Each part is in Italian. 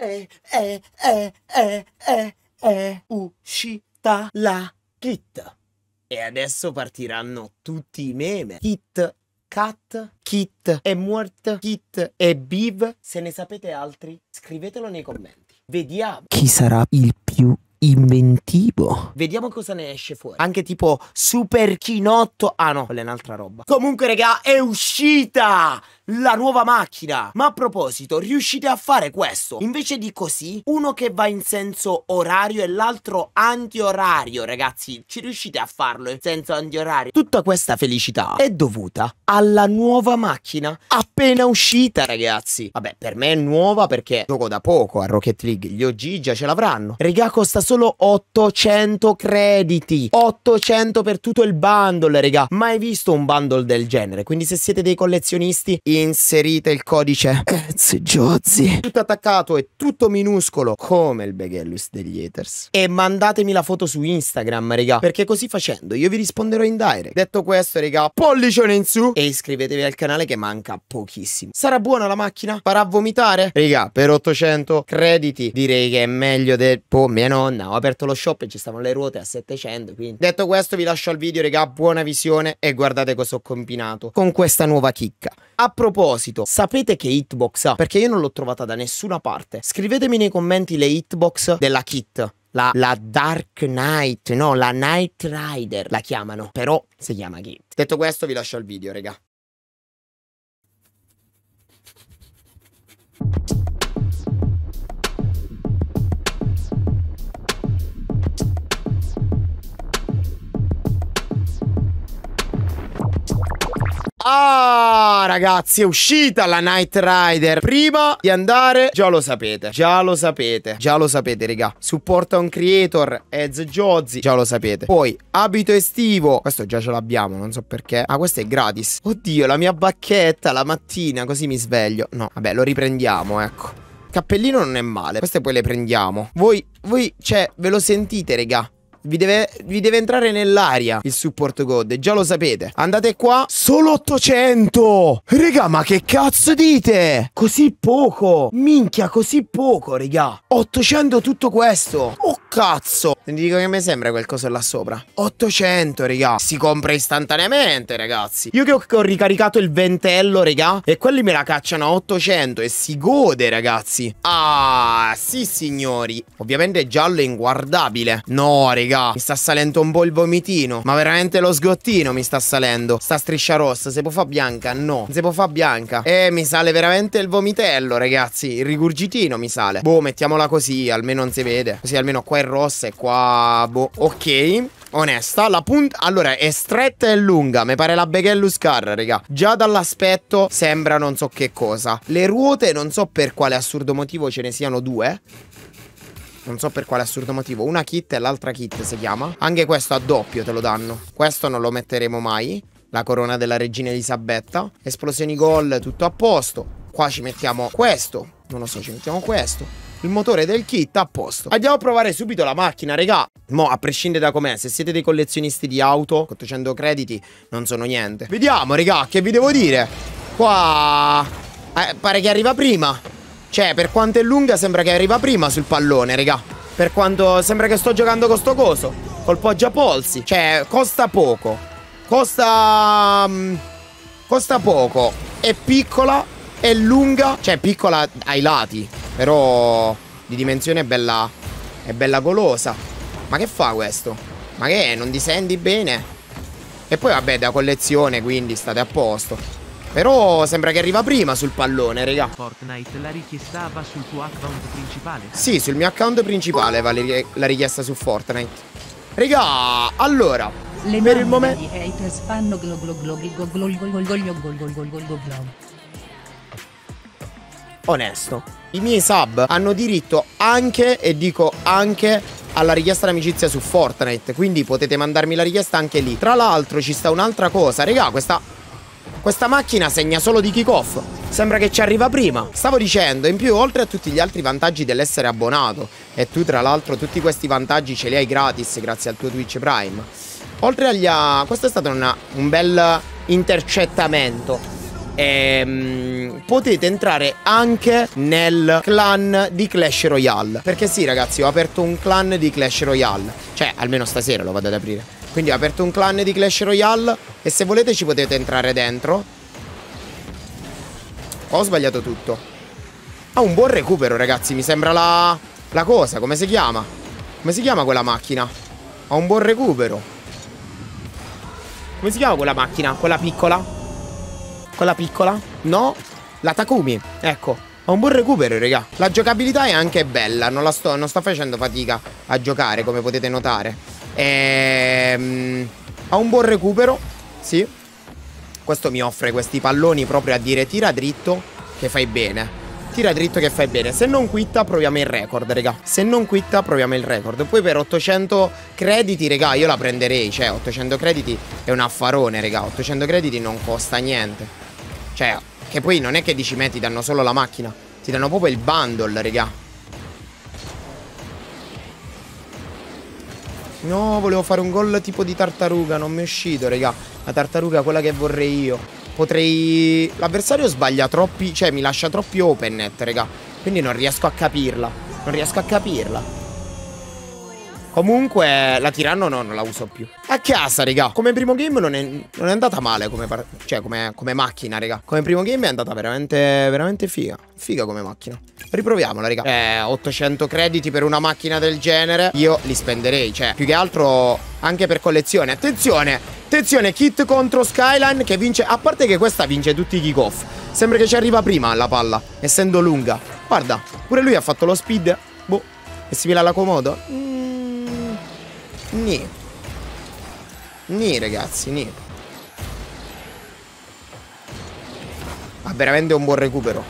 è, è, è, è, è, uscita la kit. E adesso partiranno tutti i meme. Kit, cat, kit, è muerto, kit, è biv. Se ne sapete altri, scrivetelo nei commenti. Vediamo. Chi sarà il più inventivo. Vediamo cosa ne esce fuori. Anche tipo super chinotto. Ah no, quella è un'altra roba. Comunque, raga, è uscita la nuova macchina. Ma a proposito, riuscite a fare questo? Invece di così, uno che va in senso orario e l'altro anti-orario, ragazzi. Ci riuscite a farlo in senso anti-orario? Tutta questa felicità è dovuta alla nuova macchina appena uscita, ragazzi. Vabbè, per me è nuova perché gioco da poco a Rocket League. Gli OG già ce l'avranno. Regà, costa solo 800 crediti 800 per tutto il bundle raga mai visto un bundle del genere quindi se siete dei collezionisti inserite il codice Ezziozzi tutto attaccato e tutto minuscolo come il Begellus degli haters e mandatemi la foto su Instagram raga perché così facendo io vi risponderò in direct detto questo raga pollicione in su e iscrivetevi al canale che manca pochissimo sarà buona la macchina? farà vomitare? raga per 800 crediti direi che è meglio del po' mia nonna Vienna, ho aperto lo shop e ci stavano le ruote a 700, quindi detto questo vi lascio al video raga, buona visione e guardate cosa ho combinato con questa nuova chicca. A proposito, sapete che hitbox ha? Perché io non l'ho trovata da nessuna parte. Scrivetemi nei commenti le hitbox della kit. La, la, Dark Knight, no, la Knight Rider la chiamano, però si chiama Kit. Detto questo vi lascio al video, raga. Ah, ragazzi, è uscita la Night Rider. Prima di andare, già lo sapete, già lo sapete, già lo sapete, raga. Supporta un creator, Ez Jozzi, già lo sapete. Poi, abito estivo. Questo già ce l'abbiamo, non so perché. Ah, questo è gratis. Oddio, la mia bacchetta la mattina, così mi sveglio. No, vabbè, lo riprendiamo, ecco. Cappellino non è male, queste poi le prendiamo. Voi, voi, cioè, ve lo sentite, raga? vi deve, vi deve entrare nell'aria il supporto code, già lo sapete. Andate qua, solo 800! Regà, ma che cazzo dite? Così poco! Minchia, così poco, regà! 800 tutto questo! Oh, cazzo! Ti dico che mi sembra qualcosa là sopra. 800, regà! Si compra istantaneamente, ragazzi! Io che ho, ricaricato il ventello, regà, e quelli me la cacciano a 800 e si gode, ragazzi! Ah, sì, signori! Ovviamente è giallo è inguardabile. No, regà! raga. Mi sta salendo un po' il vomitino. Ma veramente lo sgottino mi sta salendo. Sta striscia rossa. Se può fa bianca? No. Se può fa bianca. Eh, mi sale veramente il vomitello, ragazzi. Il rigurgitino mi sale. Boh, mettiamola così. Almeno non si vede. Così almeno qua è rossa e qua... Boh. Ok onesta. La punta, allora, è stretta e lunga. Mi pare la Begellus Car, raga. Già dall'aspetto sembra non so che cosa. Le ruote, non so per quale assurdo motivo ce ne siano due. Non so per quale assurdo motivo. Una kit e l'altra kit si chiama. Anche questo a doppio te lo danno. Questo non lo metteremo mai. La corona della regina Elisabetta. Esplosioni gol, tutto a posto. Qua ci mettiamo questo. Non lo so, ci mettiamo questo il motore del kit a posto. Andiamo a provare subito la macchina, regà. Mo, a prescindere da com'è, se siete dei collezionisti di auto, 800 crediti non sono niente. Vediamo, regà, che vi devo dire. Qua... Eh, pare che arriva prima. Cioè, per quanto è lunga, sembra che arriva prima sul pallone, raga. Per quanto sembra che sto giocando con sto coso. Col poggiapolsi. Cioè, costa poco. Costa... Mm, costa poco. È piccola, è lunga. Cioè, piccola ai lati. Però di dimensione è bella... È bella golosa. Ma che fa questo? Ma che è? Non ti senti bene? E poi vabbè, da collezione, quindi state a posto. Però sembra che arriva prima sul pallone, raga. Fortnite la richiesta va sul tuo account principale. Sì, sul mio account principale va la richiesta su Fortnite. Raga, allora, Le per il momento Onesto, i miei sub hanno diritto anche e dico anche alla richiesta d'amicizia su Fortnite, quindi potete mandarmi la richiesta anche lì. Tra l'altro ci sta un'altra cosa, Regà questa questa macchina segna solo di kick-off, sembra che ci arriva prima. Stavo dicendo, in più oltre a tutti gli altri vantaggi dell'essere abbonato, e tu tra l'altro tutti questi vantaggi ce li hai gratis grazie al tuo Twitch Prime. Oltre agli... A... questo è stato una, un bel intercettamento. Ehm, potete entrare anche nel clan di Clash Royale. Perché sì ragazzi, ho aperto un clan di Clash Royale. Cioè, almeno stasera lo vado ad aprire. Quindi ho aperto un clan di Clash Royale e se volete ci potete entrare dentro. Ho sbagliato tutto. Ha ah, un buon recupero, ragazzi. Mi sembra la... La cosa, come si chiama? Come si chiama quella macchina? Ha un buon recupero. Come si chiama quella macchina? Quella piccola? Quella piccola? No, la Takumi. Ecco. Ha un buon recupero, raga. La giocabilità è anche bella. Non, sto, non sto facendo fatica a giocare, come potete notare. Ehm, ha un buon recupero, sì. Questo mi offre questi palloni proprio a dire tira dritto che fai bene. Tira dritto che fai bene. Se non quitta proviamo il record, raga. Se non quitta proviamo il record. Poi per 800 crediti, raga, io la prenderei. Cioè, 800 crediti è un affarone, raga. 800 crediti non costa niente. Cioè, che poi non è che dici me ti danno solo la macchina. Ti danno proprio il bundle, raga. No, volevo fare un gol tipo di tartaruga, non mi è uscito, raga. La tartaruga è quella che vorrei io. Potrei... L'avversario sbaglia troppi... Cioè, mi lascia troppi open net, raga. Quindi non riesco a capirla. Non riesco a capirla. Comunque la tiranno no, non la uso più. A casa, raga. Come primo game non è, non è andata male come, cioè, come, come macchina, raga. Come primo game è andata veramente, veramente figa. Figa come macchina. Riproviamola, raga. Eh, 800 crediti per una macchina del genere. Io li spenderei, cioè, più che altro anche per collezione. Attenzione! Attenzione, kit contro Skyline che vince... A parte che questa vince tutti i kick-off. Sembra che ci arriva prima la palla, essendo lunga. Guarda, pure lui ha fatto lo speed. Boh, e si mila la comodo. Mm Ni. Ni, ragazzi, ni. Ha veramente un buon recupero.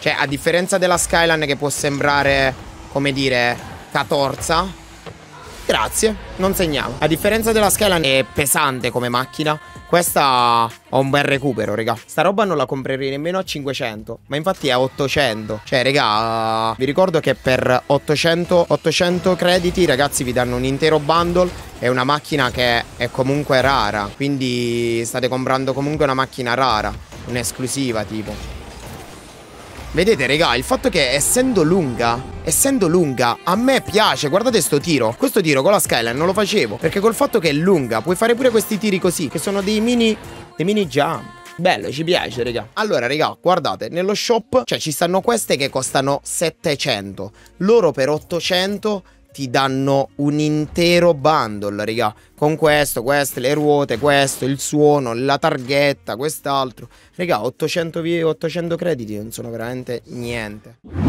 Cioè, a differenza della Skyline che può sembrare, come dire, catorza, Grazie, non segniamo. A differenza della Skyline è pesante come macchina, questa ha un bel recupero, raga. Sta roba non la comprerei nemmeno a 500, ma infatti è a 800. Cioè, raga, vi ricordo che per 800, 800 crediti, ragazzi, vi danno un intero bundle è una macchina che è comunque rara, quindi state comprando comunque una macchina rara, un'esclusiva tipo. Vedete raga, il fatto che essendo lunga, essendo lunga, a me piace, guardate sto tiro. Questo tiro con la skyline non lo facevo, perché col fatto che è lunga puoi fare pure questi tiri così, che sono dei mini, dei mini jump. Bello, ci piace, raga. Allora, raga, guardate, nello shop, cioè ci stanno queste che costano 700, loro per 800 ti danno un intero bundle, raga, con questo, queste, le ruote, questo, il suono, la targhetta, quest'altro. Raga, 800, 800 crediti non sono veramente niente.